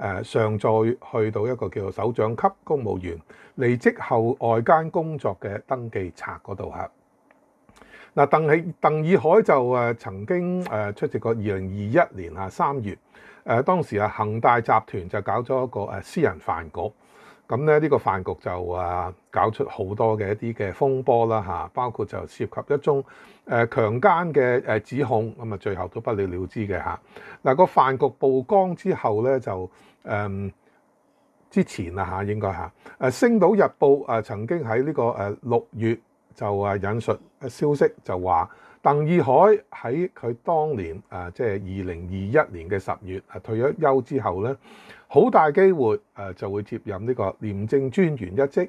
誒上再去到一個叫做首長級公務員離職後外間工作嘅登記冊嗰度嚇。嗱，鄧起鄧以海就誒曾經誒出席過二零二一年啊三月誒當時啊恒大集團就搞咗一個誒私人飯局，咁咧呢個飯局就誒搞出好多嘅一啲嘅風波啦嚇，包括就涉及一宗。誒強姦嘅誒指控，咁啊最後都不了了之嘅嚇。嗱個飯局曝光之後咧，就誒之前啊嚇，應該嚇。誒《星島日報》啊曾經喺呢個誒六月就啊引述消息就話，鄧義海喺佢當年啊即係二零二一年嘅十月啊退咗休之後咧，好大機會誒就會接任呢個廉政專員一職。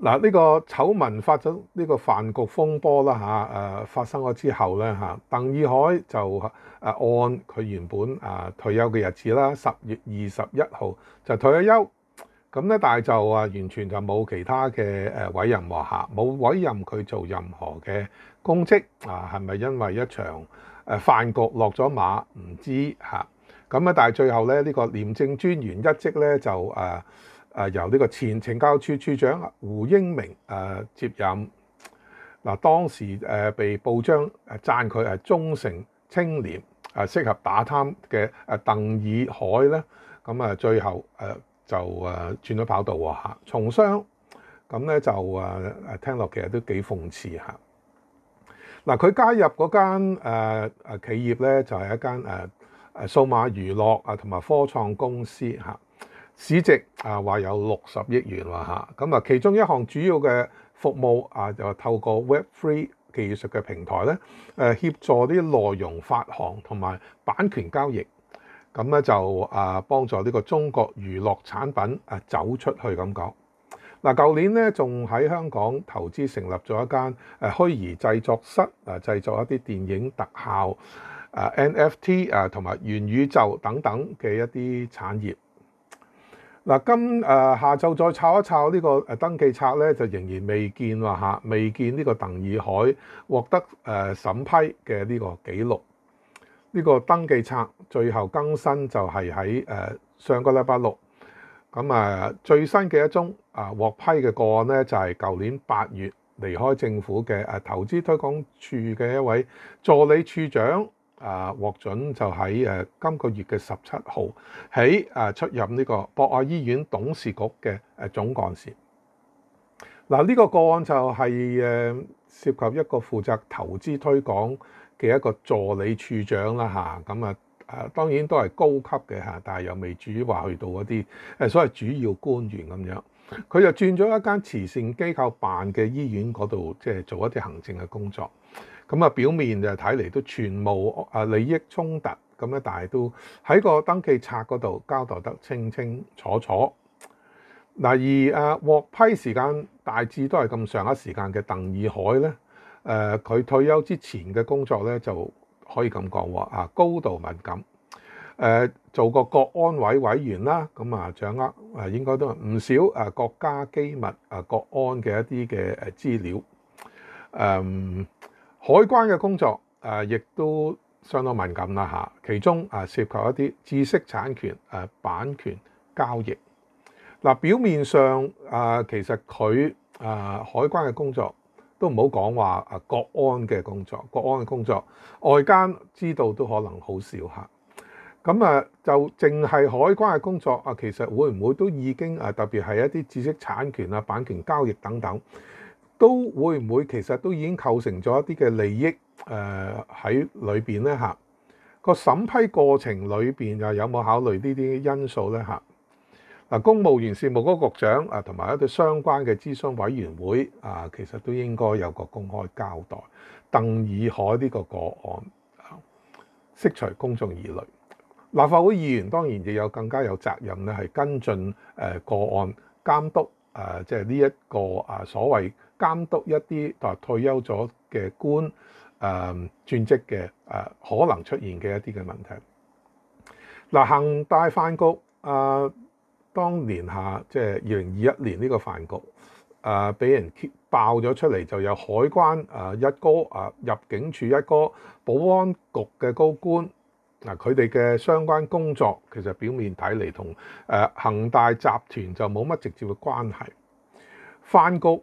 嗱，呢個醜聞發咗呢個飯局風波啦嚇，誒發生咗之後咧嚇，鄧以海就誒按佢原本啊退休嘅日子啦，十月二十一號就退咗休。咁咧，但係就啊完全就冇其他嘅誒委任話嚇，冇委任佢做任何嘅公職啊？係咪因為一場誒飯局落咗馬？唔知嚇。咁啊，但係最後咧，呢個廉政專員一職咧就誒。誒由呢個前政教處處長胡英明誒接任嗱，當時誒被報章誒讚佢係忠誠清廉，誒適合打貪嘅誒鄧以海咧，咁啊最後誒就誒轉咗跑道嚇，從商咁咧就誒誒聽落其實都幾諷刺嚇。嗱，佢加入嗰間誒誒企業咧，就係一間誒誒數碼娛樂啊同埋科創公司嚇。市值啊話有六十億元喎嚇，咁啊其中一項主要嘅服務啊就透過 Web Three 技術嘅平台咧，誒協助啲內容發行同埋版權交易，咁咧就啊幫助呢個中國娛樂產品啊走出去咁講。嗱，舊年咧仲喺香港投資成立咗一間誒虛擬製作室啊，製作一啲電影特效啊 NFT 啊同埋元宇宙等等嘅一啲產業。嗱，今誒下晝再抄一抄呢個誒登記冊咧，就仍然未見話嚇，未見呢個鄧以海獲得誒審批嘅呢個記錄。呢個登記冊最後更新就係喺誒上個禮拜六。咁啊，最新嘅一宗啊獲批嘅個案咧，就係舊年八月離開政府嘅誒投資推廣處嘅一位助理處長。啊，獲准就喺誒今個月嘅十七號，喺誒出任呢個博愛醫院董事局嘅誒總幹事。嗱呢個個案就係誒涉及一個負責投資推廣嘅一個助理處長啦嚇，咁啊誒當然都係高級嘅嚇，但係又未至於話去到嗰啲誒所謂主要官員咁樣。佢就轉咗一間慈善機構辦嘅醫院嗰度，即係做一啲行政嘅工作。咁啊，表面就睇嚟都全無啊利益衝突，咁咧，但系都喺個登記冊嗰度交代得清清楚楚。嗱，而啊獲批時間大致都係咁上下時間嘅鄧以海咧，誒佢退休之前嘅工作咧就可以咁講喎，啊高度敏感，誒做個國安委委員啦，咁啊掌握啊應該都唔少啊國家機密啊國安嘅一啲嘅誒資料，嗯。海關嘅工作，誒亦都相當敏感啦嚇，其中誒涉及一啲知識產權誒版權交易。嗱，表面上誒其實佢誒海關嘅工作都唔好講話誒國安嘅工作，國安嘅工作外間知道都可能好少嚇。咁啊，就淨係海關嘅工作啊，其實會唔會都已經誒特別係一啲知識產權啊版權交易等等？都會唔會其實都已經構成咗一啲嘅利益誒喺裏邊咧嚇個審批過程裏邊又有冇考慮呢啲因素咧嚇嗱公務員事務局局長啊同埋一啲相關嘅諮詢委員會啊其實都應該有個公開交代鄧以海呢個個案釋除公眾疑慮，立法會議員當然亦有更加有責任咧係跟進誒個案監督誒即係呢一個啊所謂。監督一啲啊退休咗嘅官誒專職嘅誒可能出現嘅一啲嘅問題。嗱，恒大飯局啊，當年下即係二零二一年呢個飯局啊，俾人揭爆咗出嚟，就有海關啊一哥啊入境處一哥保安局嘅高官嗱，佢哋嘅相關工作其實表面睇嚟同誒恒大集團就冇乜直接嘅關係。飯局。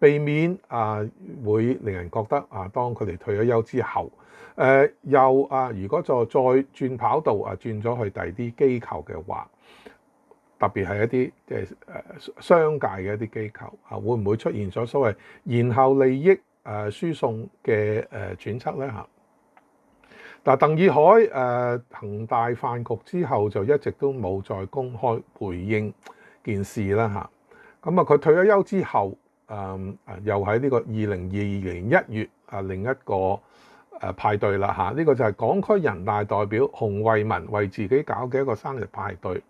避免啊，會令人覺得啊，當佢哋退咗休之後，誒又啊，如果就再轉跑道啊，轉咗去第二啲機構嘅話，特別係一啲即係誒商界嘅一啲機構啊，會唔會出現咗所謂然後利益誒輸送嘅誒轉趨咧嚇？嗱，鄧以海誒恒大飯局之後就一直都冇再公開回應件事啦嚇。咁啊，佢退咗休之後。誒又喺呢個二零二二年一月啊另一個誒派對啦嚇，呢個就係港區人大代表洪慧文為自己搞嘅一個生日派對。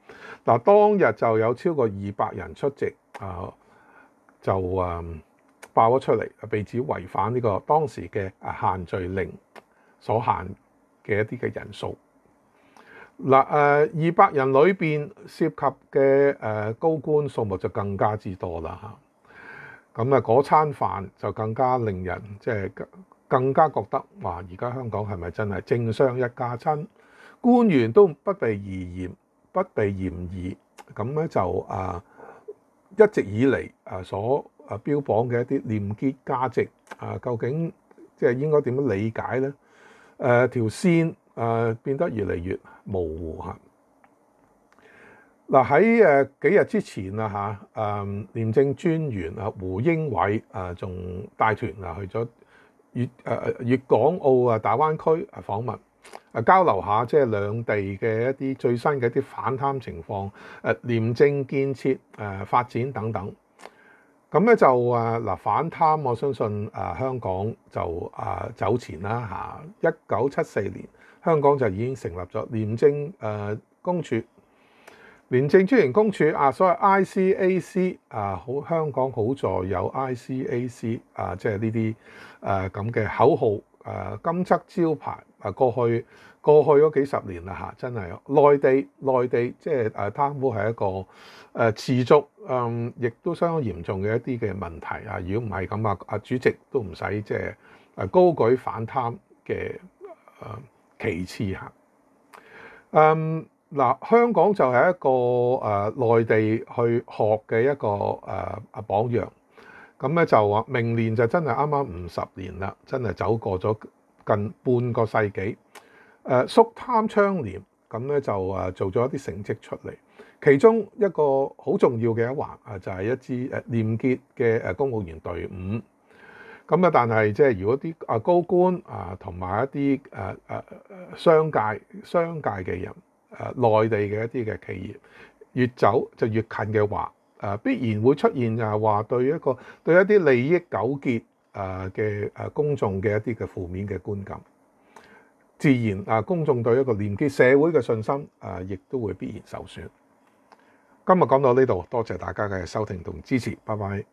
嗱，當日就有超過二百人出席，啊，就誒爆咗出嚟，被指違反呢個當時嘅限聚令所限嘅一啲嘅人數。嗱誒，二百人裏邊涉及嘅誒高官數目就更加之多啦嚇。咁啊，嗰餐飯就更加令人即係更加覺得話，而家香港係咪真係正商一家親？官員都不被疑嫌，不被嫌疑，咁咧就啊一直以嚟啊所啊標榜嘅一啲廉潔價值啊，究竟即係應該點樣理解咧？誒條線誒變得越嚟越模糊嚇。嗱喺誒幾日之前啊嚇，誒廉政專員啊胡英偉啊仲帶團啊去咗粵誒粵港澳啊大灣區啊訪問，啊交流下即係兩地嘅一啲最新嘅一啲反貪情況，誒廉政建設誒發展等等。咁咧就誒嗱反貪，我相信啊香港就啊走前啦嚇，一九七四年香港就已經成立咗廉政誒公署。廉政專員公署啊，所謂 I C A C 啊，好香港好在有 I C A C 啊，即系呢啲誒咁嘅口號誒，金則招牌啊，過去過去嗰幾十年啦嚇，真係內地內地即系誒貪污係一個誒持續嗯，亦都相當嚴重嘅一啲嘅問題啊。如果唔係咁啊，啊主席都唔使即系誒高舉反貪嘅誒旗幟嚇。嗯。嗱，香港就係一個誒內地去學嘅一個誒誒榜樣，咁咧就啊明年就真係啱啱五十年啦，真係走過咗近半個世紀。誒縮貪窗廉，咁咧就啊做咗一啲成績出嚟，其中一個好重要嘅一環啊，就係一支誒廉潔嘅誒公務員隊伍。咁啊，但係即係如果啲啊高官啊同埋一啲誒誒商界商界嘅人。誒內地嘅一啲嘅企業越走就越近嘅話，誒必然會出現啊話對一個對一啲利益糾結啊嘅誒公眾嘅一啲嘅負面嘅觀感，自然啊公眾對一個連結社會嘅信心啊，亦都會必然受損。今日講到呢度，多謝大家嘅收聽同支持，拜拜。